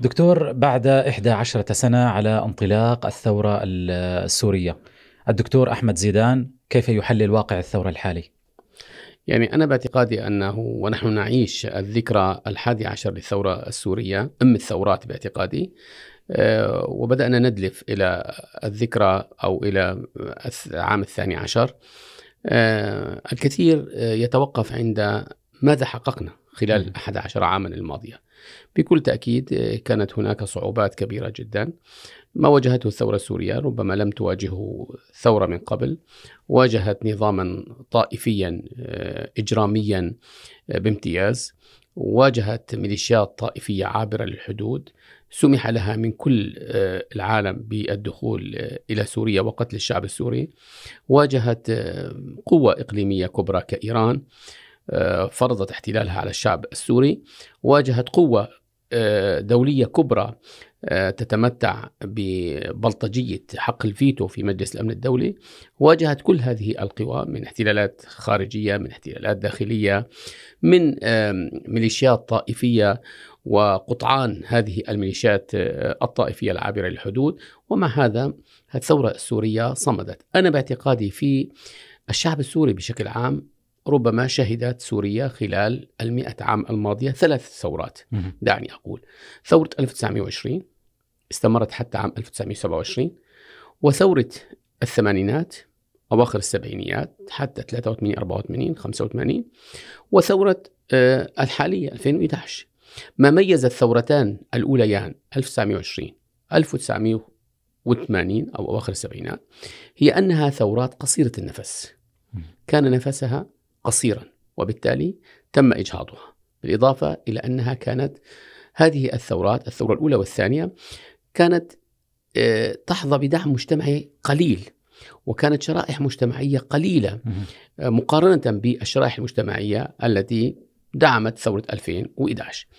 دكتور بعد 11 سنة على انطلاق الثورة السورية الدكتور أحمد زيدان كيف يحلل واقع الثورة الحالي؟ يعني أنا باعتقادي أنه ونحن نعيش الذكرى الحادي عشر للثورة السورية أم الثورات باعتقادي آه، وبدأنا ندلف إلى الذكرى أو إلى العام الثاني عشر آه، الكثير آه، يتوقف عند ماذا حققنا خلال م. 11 عاما الماضية بكل تأكيد آه، كانت هناك صعوبات كبيرة جدا ما واجهته الثورة السورية ربما لم تواجهه ثورة من قبل واجهت نظاما طائفيا آه، إجراميا آه، بامتياز واجهت ميليشيات طائفية عابرة للحدود سمح لها من كل العالم بالدخول إلى سوريا وقتل الشعب السوري واجهت قوة إقليمية كبرى كإيران فرضت احتلالها على الشعب السوري واجهت قوة آه، دولية كبرى آه، تتمتع ببلطجية حق الفيتو في مجلس الأمن الدولي واجهت كل هذه القوى من احتلالات خارجية من احتلالات داخلية من آه، ميليشيات طائفية وقطعان هذه الميليشيات الطائفية العابرة للحدود ومع هذا الثورة السورية صمدت أنا باعتقادي في الشعب السوري بشكل عام ربما شهدت سوريا خلال المئة عام الماضية ثلاث ثورات دعني أقول ثورة 1920 استمرت حتى عام 1927 وثورة الثمانينات أواخر السبعينيات حتى 83 84 85 وثورة آه، الحالية 2011 ما ميز الثورتان الأوليان 1920 1980 أو أواخر السبعينات هي أنها ثورات قصيرة النفس كان نفسها قصيرا وبالتالي تم إجهاضها بالإضافة إلى أنها كانت هذه الثورات الثورة الأولى والثانية كانت آه، تحظى بدعم مجتمعي قليل وكانت شرائح مجتمعية قليلة آه، مقارنة بالشرائح المجتمعية التي دعمت ثورة 2011